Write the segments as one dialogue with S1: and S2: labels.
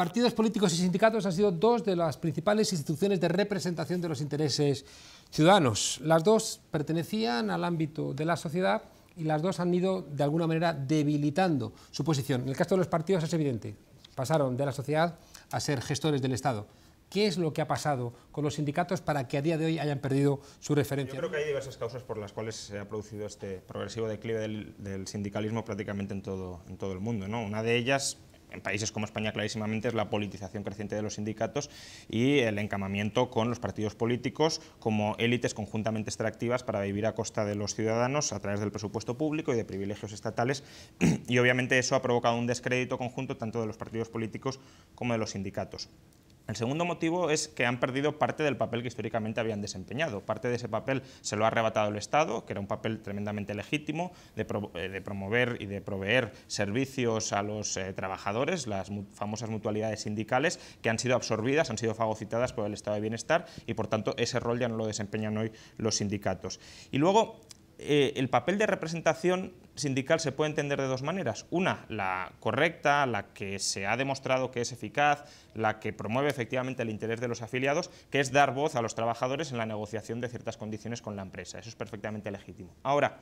S1: partidos políticos y sindicatos han sido dos de las principales instituciones de representación de los intereses ciudadanos. Las dos pertenecían al ámbito de la sociedad y las dos han ido de alguna manera debilitando su posición. En el caso de los partidos es evidente, pasaron de la sociedad a ser gestores del Estado. ¿Qué es lo que ha pasado con los sindicatos para que a día de hoy hayan perdido su referencia? Yo creo
S2: que hay diversas causas por las cuales se ha producido este progresivo declive del, sindicalismo prácticamente en todo, en todo el mundo. ¿no? Una de ellas en países como España clarísimamente es la politización creciente de los sindicatos y el encamamiento con los partidos políticos como élites conjuntamente extractivas para vivir a costa de los ciudadanos a través del presupuesto público y de privilegios estatales y obviamente eso ha provocado un descrédito conjunto tanto de los partidos políticos como de los sindicatos. El segundo motivo es que han perdido parte del papel que históricamente habían desempeñado. Parte de ese papel se lo ha arrebatado el Estado, que era un papel tremendamente legítimo de, eh, promover y de proveer servicios a los eh, trabajadores, las famosas mutualidades sindicales, que han sido absorbidas, han sido fagocitadas por el Estado de Bienestar y, por tanto, ese rol ya no lo desempeñan hoy los sindicatos. Y luego, eh, el papel de representación sindical se puede entender de dos maneras. Una, la correcta, la que se ha demostrado que es eficaz, la que promueve efectivamente el interés de los afiliados, que es dar voz a los trabajadores en la negociación de ciertas condiciones con la empresa. Eso es perfectamente legítimo. Ahora,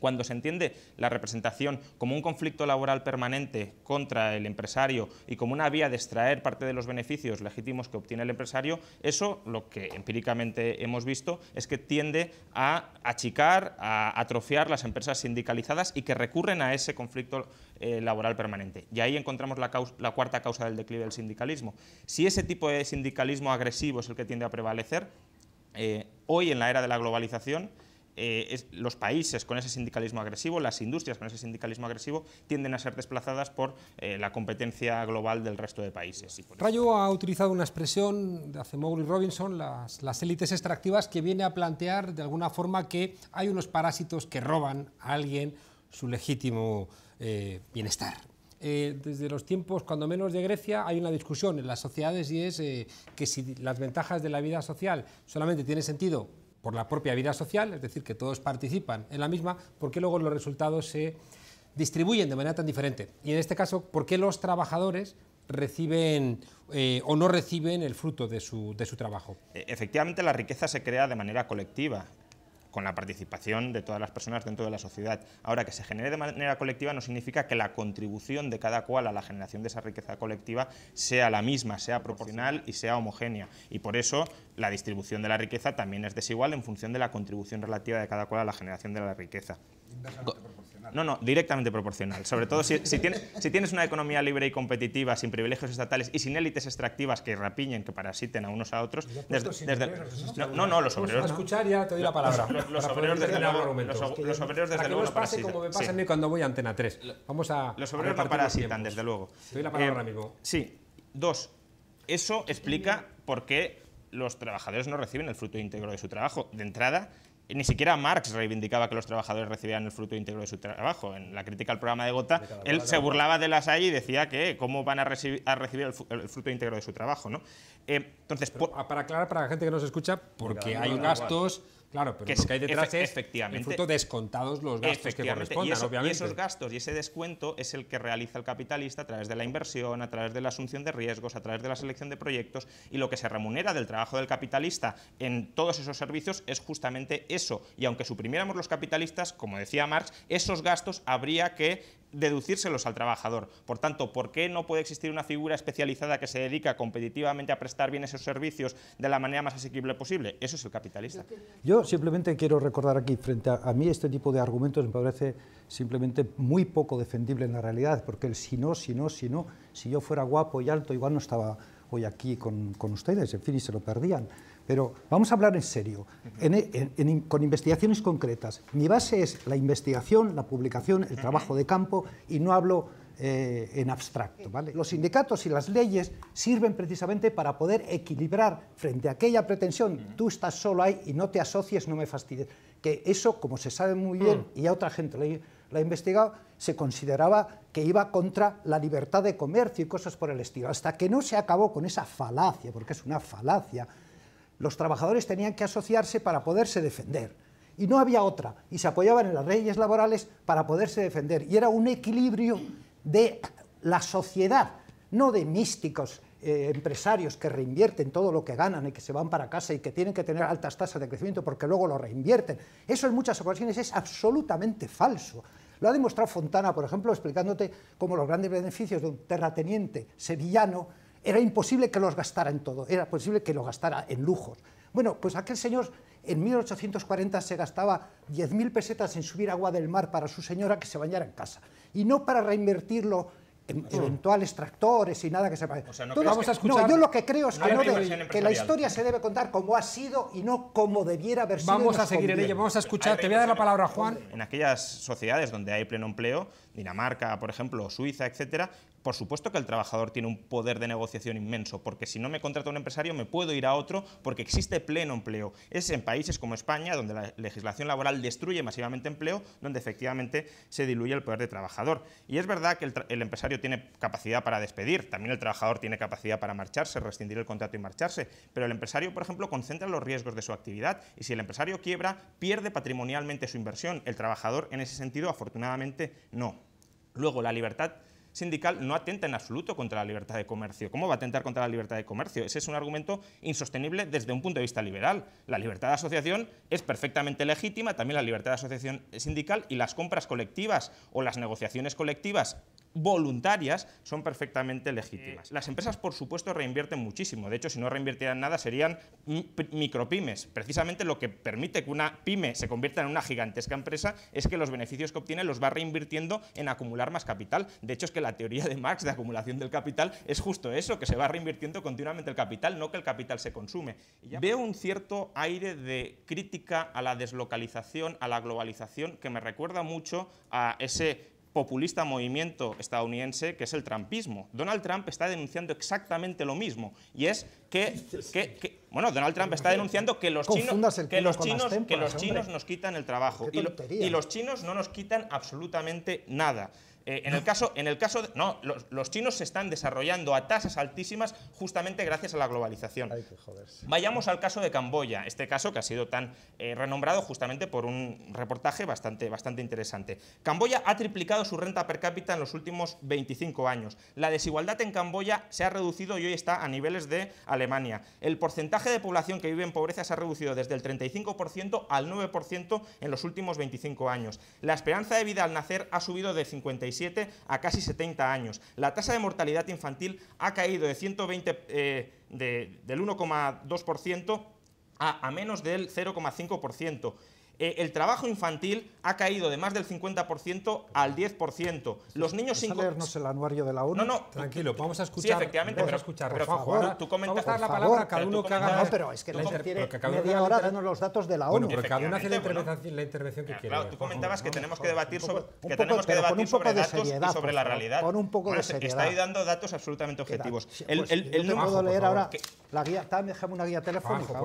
S2: cuando se entiende la representación como un conflicto laboral permanente contra el empresario y como una vía de extraer parte de los beneficios legítimos que obtiene el empresario, eso lo que empíricamente hemos visto es que tiende a achicar, a atrofiar las empresas sindicalizadas y que recurren a ese conflicto eh, laboral permanente. Y ahí encontramos la, cuarta causa del declive del sindicalismo. Si ese tipo de sindicalismo agresivo es el que tiende a prevalecer, eh, hoy en la era de la globalización, eh, los países con ese sindicalismo agresivo, las industrias con ese sindicalismo agresivo, tienden a ser desplazadas por eh, la competencia global del resto de países.
S1: Rayo ha utilizado una expresión de hace y Robinson, las, élites extractivas, que viene a plantear de alguna forma que hay unos parásitos que roban a alguien su legítimo eh, bienestar. desde los tiempos, cuando menos de Grecia, hay una discusión en las sociedades y es que si las ventajas de la vida social solamente tienen sentido por la propia vida social, es decir, que todos participan en la misma, ¿por qué luego los resultados se distribuyen de manera tan diferente? Y en este caso, ¿por qué los trabajadores reciben eh, o no reciben el fruto de su trabajo?
S2: E-, efectivamente, la riqueza se crea de manera colectiva con la participación de todas las personas dentro de la sociedad. Ahora, que se genere de manera colectiva no significa que la contribución de cada cual a la generación de esa riqueza colectiva sea la misma, sea proporcional y sea homogénea. Y por eso la distribución de la riqueza también es desigual en función de la contribución relativa de cada cual a la generación de la riqueza. No, no, directamente proporcional. Sobre todo si, tienes una economía libre y competitiva, sin privilegios estatales y sin élites extractivas que rapiñen, que parasiten a unos a otros. no, no, los obreros. A escuchar ya te doy la palabra. Los, obreros, desde luego, los, obreros desde luego. no pase como me pasa a mí cuando voy a Antena 3. Vamos
S1: a. Los obreros parasitan, desde luego. Te doy la palabra, eh, amigo.
S2: Sí. Dos, eso explica por qué los trabajadores no reciben el fruto íntegro de su trabajo. De entrada, ni siquiera Marx reivindicaba que los trabajadores recibieran el fruto íntegro de su trabajo. En la crítica al programa de Gota, él se burlaba de las hay y decía que cómo van a, recibir, el, fruto íntegro de su trabajo. ¿no? Eh, entonces, para aclarar para la gente que nos escucha, porque hay gastos... Claro, pero lo que hay detrás es efectivamente, el fruto descontados los gastos que correspondan, obviamente. Y esos gastos y ese descuento es el que realiza el capitalista a través de la inversión, a través de la asunción de riesgos, a través de la selección de proyectos, y lo que se remunera del trabajo del capitalista en todos esos servicios es justamente eso. Y aunque suprimiéramos los capitalistas, como decía Marx, esos gastos habría que deducírselos al trabajador. Por tanto, ¿por qué no puede existir una figura especializada que se dedica competitivamente a prestar bien esos servicios de la manera más asequible posible? Eso es el capitalista.
S3: Yo simplemente quiero recordar aquí, frente a, a mí este tipo de argumentos me parece simplemente muy poco defendible en la realidad, porque el si no, si no, si no, si yo fuera guapo y alto, igual no estaba hoy aquí con, con ustedes, en fin, y se lo perdían. Pero vamos a hablar en serio, con investigaciones concretas. Mi base es la investigación, la publicación, el trabajo de campo y no hablo eh, en abstracto. ¿vale? Los sindicatos y las leyes sirven precisamente para poder equilibrar frente a aquella pretensión, tú estás solo ahí y no te asocies, no me fastidies. Que eso, como se sabe muy bien mm. y a otra gente la ha investigado, se consideraba que iba contra la libertad de comercio y cosas por el estilo, hasta que no se acabó con esa falacia, porque es una falacia los trabajadores tenían que asociarse para poderse defender. Y no había otra. Y se apoyaban en las leyes laborales para poderse defender. Y era un equilibrio de la sociedad, no de místicos eh, empresarios que reinvierten todo lo que ganan y que se van para casa y que tienen que tener altas tasas de crecimiento porque luego lo reinvierten. Eso en muchas ocasiones es absolutamente falso. Lo ha demostrado Fontana, por ejemplo, explicándote cómo los grandes beneficios de un terrateniente sevillano era imposible que los gastara en todo, era posible que los gastara en lujos. Bueno, pues aquel señor en 1840 se gastaba 10.000 pesetas en subir agua del mar para su señora que se bañara en casa y no para reinvertirlo eventuales tractores y nada que se no vamos a escuchar, yo lo que creo es que, no que, la historia se debe contar como ha sido y no como debiera haber sido. Vamos a seguir en ello,
S2: vamos
S1: a escuchar. Te voy a dar la palabra,
S2: Juan. En aquellas sociedades donde hay pleno empleo, Dinamarca, por ejemplo, Suiza, etcétera, por supuesto que el trabajador tiene un poder de negociación inmenso, porque si no me contrata un empresario me puedo ir a otro porque existe pleno empleo. Es en países como España, donde la legislación laboral destruye masivamente empleo, donde efectivamente se diluye el poder de trabajador. Y es verdad que el empresario tiene capacidad para despedir, también el trabajador tiene capacidad para marcharse, rescindir el contrato y marcharse, pero el empresario, por ejemplo, concentra los riesgos de su actividad y si el empresario quiebra, pierde patrimonialmente su inversión. El trabajador, en ese sentido, afortunadamente, no. Luego, la libertad sindical no atenta en absoluto contra la libertad de comercio. ¿Cómo va a atentar contra la libertad de comercio? Ese es un argumento insostenible desde un punto de vista liberal. La libertad de asociación es perfectamente legítima, también la libertad de asociación sindical y las compras colectivas o las negociaciones colectivas voluntarias son perfectamente legítimas. Las empresas, por supuesto, reinvierten muchísimo. De hecho, si no reinvirtieran nada, serían micropymes. Precisamente lo que permite que una pyme se convierta en una gigantesca empresa es que los beneficios que obtiene los va reinvirtiendo en acumular más capital. De hecho, es que la teoría de Marx de acumulación del capital es justo eso, que se va reinvirtiendo continuamente el capital, no que el capital se consume. Veo un cierto aire de crítica a la deslocalización, a la globalización, que me recuerda mucho a ese populista movimiento estadounidense que es el trumpismo. Donald Trump está denunciando exactamente lo mismo y es que, bueno, Donald Trump está denunciando que los chinos que los nos quitan el trabajo y los chinos no nos quitan absolutamente nada. Eh, en, el caso, en el caso no, los, chinos se están desarrollando a tasas altísimas justamente gracias a la globalización. Vayamos al caso de Camboya, este caso que ha sido tan eh, renombrado justamente por un reportaje bastante, bastante interesante. Camboya ha triplicado su renta per cápita en los últimos 25 años. La desigualdad en Camboya se ha reducido y hoy está a niveles de Alemania. El porcentaje de población que vive en pobreza se ha reducido desde el 35% al 9% en los últimos 25 años. La esperanza de vida al nacer ha subido de 50% a casi 70 años. La tasa de mortalidad infantil ha caído de eh, del 1,2% a menos del 0,5%. Eh, el trabajo infantil ha caído de más del 50% al 10%. Los niños
S1: sin leernos el anuario de la ONU? No, no. Tranquilo, vamos a escuchar. Sí, efectivamente, pero, a escuchar, pero, por favor, tú, comentabas la palabra cada uno que haga. No, pero es que la interfiere media hora
S3: dando los datos de la ONU. Bueno, cada uno hace
S2: la intervención, que quiere. Claro, tú comentabas que tenemos que debatir sobre que tenemos que debatir sobre datos y sobre la realidad. Con un poco de seriedad. Está ahí dando datos absolutamente objetivos. El pues, número leer ahora la guía, déjame una guía telefónica.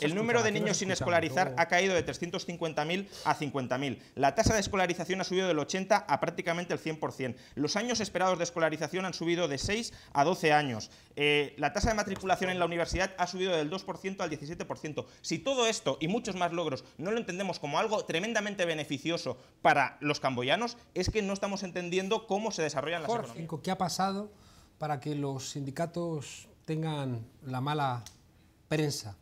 S2: El número de niños sin escolarizar ha caído de 300 50.000 a 50.000. La tasa de escolarización ha subido del 80 a prácticamente el 100%. Los años esperados de escolarización han subido de 6 a 12 años. Eh, la tasa de matriculación en la universidad ha subido del 2% al 17%. Si todo esto y muchos más logros no lo entendemos como algo tremendamente beneficioso para los camboyanos, es que no estamos entendiendo cómo se desarrollan las cosas. economías.
S1: ¿Qué ha pasado para que los sindicatos tengan la mala prensa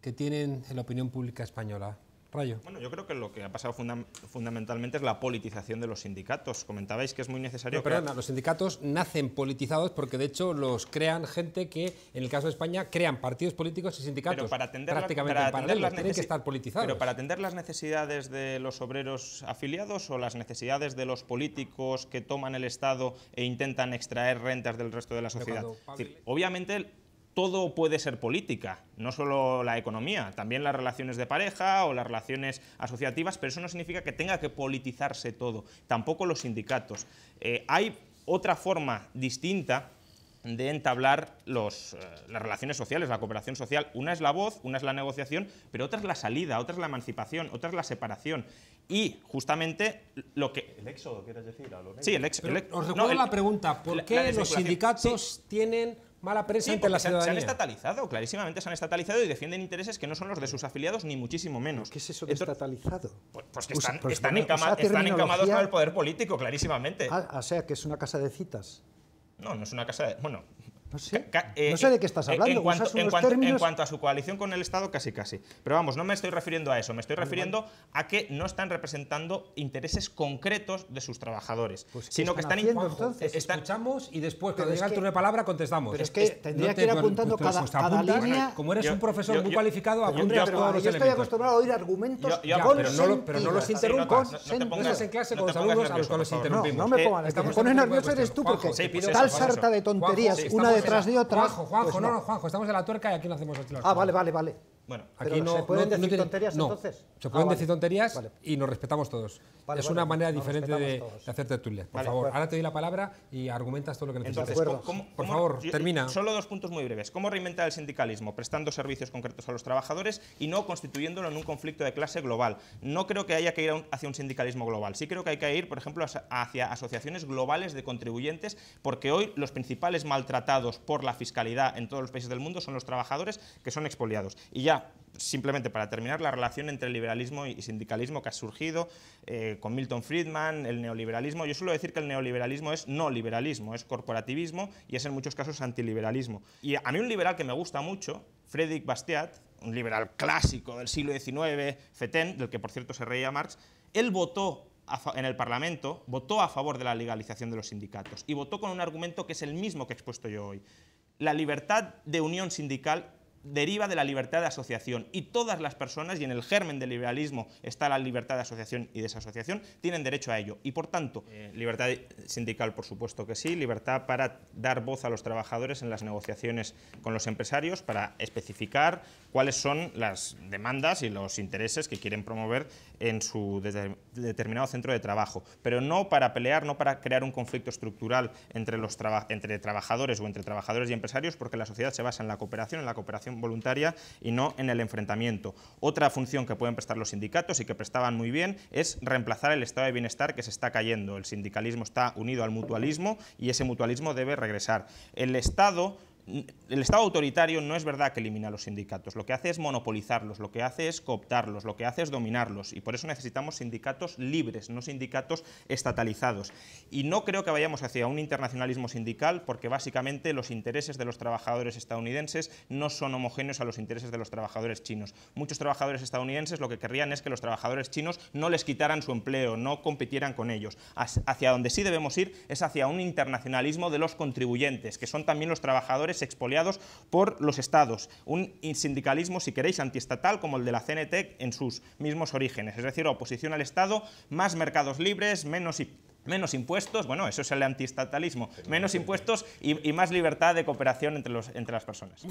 S1: que tienen en la opinión pública española?
S2: Bueno, yo creo que lo que ha pasado fundamentalmente es la politización de los sindicatos. Comentabais que es muy necesario... pero Perdona, los
S1: sindicatos nacen politizados porque de hecho los crean gente que, en el caso de España, crean partidos políticos y sindicatos pero para atender prácticamente para tienen que estar
S2: politizados. Pero para atender las necesidades de los obreros afiliados o las necesidades de los políticos que toman el Estado e intentan extraer rentas del resto de la sociedad. obviamente todo puede ser política, no solo la economía, también las relaciones de pareja o las relaciones asociativas, pero eso no significa que tenga que politizarse todo, tampoco los sindicatos. Eh, hay otra forma distinta de entablar eh, las relaciones sociales, la cooperación social. Una es la voz, una es la negociación, pero otra es la salida, otra es la emancipación, otra es la separación. Y justamente lo que... ¿El éxodo quieres decir? sí, el éxodo. Os recuerdo la pregunta, ¿por qué los sindicatos tienen mala prensa ante la ciudadanía? Se han estatalizado, clarísimamente se han estatalizado y defienden intereses que no son los de sus afiliados ni muchísimo menos. ¿Qué es eso de estatalizado? Pues, que están, encamados con el poder político, clarísimamente. Ah, o sea, que es
S3: una casa de citas. No, no es una casa de... Bueno, eh, no sé, de qué eh, estás hablando. En cuanto,
S2: a su coalición con el Estado, casi casi. Pero vamos, no me estoy refiriendo a eso, me estoy refiriendo a que no están representando intereses concretos de sus trabajadores, pues, sino que están... Haciendo, entonces? Eh, Escuchamos y después, cuando turno de
S1: palabra, contestamos. Pero es que tendría que ir apuntando cada, cada línea... Como eres un profesor muy cualificado, apunta todos Yo estoy acostumbrado
S3: a oír argumentos Pero no los interrumpas. No estás
S1: en clase con los a los No me pongan Estamos pones nervioso eres tú, porque tal sarta de tonterías, una de detrás de otra. Juanjo, Juanjo, pues no, Juanjo, estamos de la tuerca y aquí no hacemos los Ah, vale, vale, vale. Bueno, aquí no, ¿se ah, pueden decir tonterías entonces? Se pueden decir tonterías y nos respetamos todos. es una manera diferente de, hacerte hacer tertulias. Por favor, pues- ahora te doy la palabra y argumentas todo lo que necesitas. por favor, termina.
S2: Solo dos puntos muy breves. ¿Cómo reinventar el sindicalismo? Prestando servicios concretos a los trabajadores y no constituyéndolo en un conflicto de clase global. No creo que haya que ir hacia un sindicalismo global. Sí creo que hay que ir, por ejemplo, hacia asociaciones globales de contribuyentes, porque hoy los principales maltratados por la fiscalidad en todos los países del mundo son los trabajadores que son expoliados. Y ya, simplemente para terminar, la relación entre liberalismo y sindicalismo que ha surgido eh, con Milton Friedman, el neoliberalismo. Yo suelo decir que el neoliberalismo es no liberalismo, es corporativismo y es en muchos casos antiliberalismo. Y a mí un liberal que me gusta mucho, Frédéric Bastiat, un liberal clásico del siglo XIX, FETEN, del que por cierto se reía Marx, él votó en el Parlamento, votó a favor de la legalización de los sindicatos y votó con un argumento que es el mismo que he expuesto yo hoy. La libertad de unión sindical deriva de la libertad de asociación y todas las personas, y en el germen del liberalismo está la libertad de asociación y desasociación, tienen derecho a ello. Y por tanto, eh, libertad sindical, por supuesto que sí, libertad para dar voz a los trabajadores en las negociaciones con los empresarios, para especificar cuáles son las demandas y los intereses que quieren promover en su determinado centro de trabajo, pero no para pelear, no para crear un conflicto estructural entre, los entre trabajadores o entre trabajadores y empresarios, porque la sociedad se basa en la cooperación, en la cooperación voluntaria y no en el enfrentamiento. Otra función que pueden prestar los sindicatos y que prestaban muy bien es reemplazar el estado de bienestar que se está cayendo. El sindicalismo está unido al mutualismo y ese mutualismo debe regresar. El Estado el Estado autoritario no es verdad que elimina los sindicatos, lo que hace es monopolizarlos, lo que hace es cooptarlos, lo que hace es dominarlos y por eso necesitamos sindicatos libres, no sindicatos estatalizados. Y no creo que vayamos hacia un internacionalismo sindical porque básicamente los intereses de los trabajadores estadounidenses no son homogéneos a los intereses de los trabajadores chinos. Muchos trabajadores estadounidenses lo que querrían es que los trabajadores chinos no les quitaran su empleo, no compitieran con ellos. Hacia donde sí debemos ir es hacia un internacionalismo de los contribuyentes, que son también los trabajadores expoliados por los estados, un sindicalismo, si queréis, antiestatal como el de la CNT en sus mismos orígenes, es decir, oposición al Estado, más mercados libres, menos menos impuestos, bueno, eso es el antiestatalismo, menos impuestos y, más libertad de cooperación entre, los, entre las personas.